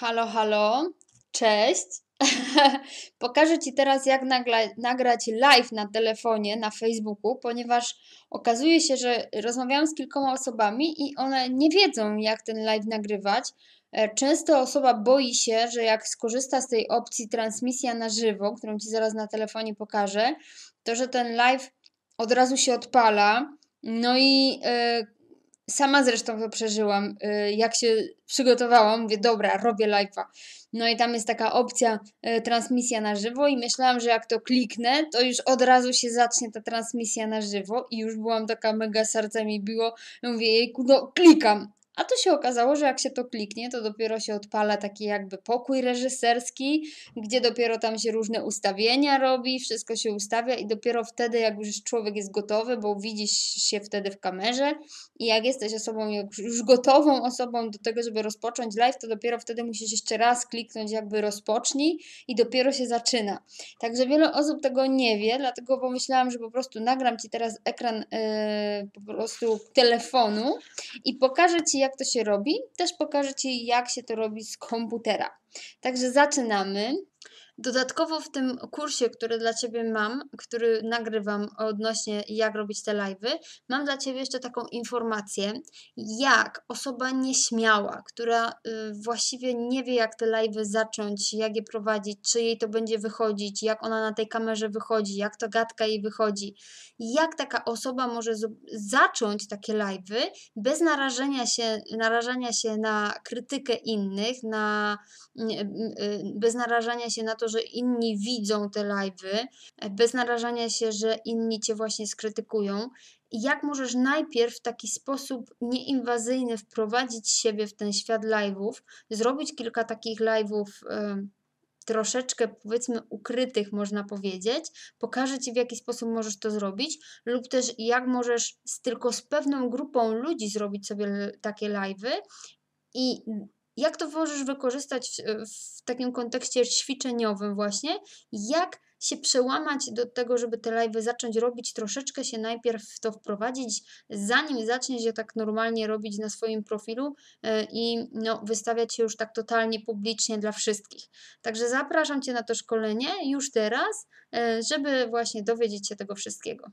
Halo, halo, cześć. Pokażę Ci teraz, jak nagla- nagrać live na telefonie, na Facebooku, ponieważ okazuje się, że rozmawiałam z kilkoma osobami i one nie wiedzą, jak ten live nagrywać. E, często osoba boi się, że jak skorzysta z tej opcji transmisja na żywo, którą Ci zaraz na telefonie pokażę, to że ten live od razu się odpala. No i. Yy, sama zresztą to przeżyłam, y, jak się przygotowałam, mówię, dobra, robię live'a. No i tam jest taka opcja y, transmisja na żywo i myślałam, że jak to kliknę, to już od razu się zacznie ta transmisja na żywo i już byłam taka mega serce mi biło. mówię, jejku, no klikam. A to się okazało, że jak się to kliknie, to dopiero się odpala taki jakby pokój reżyserski, gdzie dopiero tam się różne ustawienia robi, wszystko się ustawia i dopiero wtedy, jak już człowiek jest gotowy, bo widzisz się wtedy w kamerze i jak jesteś osobą, już gotową osobą do tego, żeby rozpocząć live, to dopiero wtedy musisz jeszcze raz kliknąć jakby rozpocznij i dopiero się zaczyna. Także wiele osób tego nie wie, dlatego pomyślałam, że po prostu nagram Ci teraz ekran yy, po prostu telefonu i pokażę Ci, jak jak to się robi. Też pokażę Ci, jak się to robi z komputera. Także zaczynamy. Dodatkowo w tym kursie, który dla Ciebie mam, który nagrywam odnośnie jak robić te live'y, mam dla Ciebie jeszcze taką informację, jak osoba nieśmiała, która y, właściwie nie wie jak te live'y zacząć, jak je prowadzić, czy jej to będzie wychodzić, jak ona na tej kamerze wychodzi, jak to gadka jej wychodzi, jak taka osoba może zacząć takie live'y bez narażenia się, narażania się na krytykę innych, na, y, bez narażenia się się na to, że inni widzą te live'y, e, bez narażania się, że inni cię właśnie skrytykują. Jak możesz najpierw w taki sposób nieinwazyjny wprowadzić siebie w ten świat live'ów, zrobić kilka takich live'ów. troszeczkę powiedzmy ukrytych, można powiedzieć. Pokażę Ci, w jaki sposób możesz to zrobić, lub też jak możesz z, tylko z pewną grupą ludzi zrobić sobie takie live'y i jak to możesz wykorzystać w, w takim kontekście ćwiczeniowym właśnie? Jak się przełamać do tego, żeby te live zacząć robić, troszeczkę się najpierw w to wprowadzić, zanim zaczniesz je tak normalnie robić na swoim profilu e, i no, wystawiać się już tak totalnie publicznie dla wszystkich. Także zapraszam Cię na to szkolenie już teraz, e, żeby właśnie dowiedzieć się tego wszystkiego.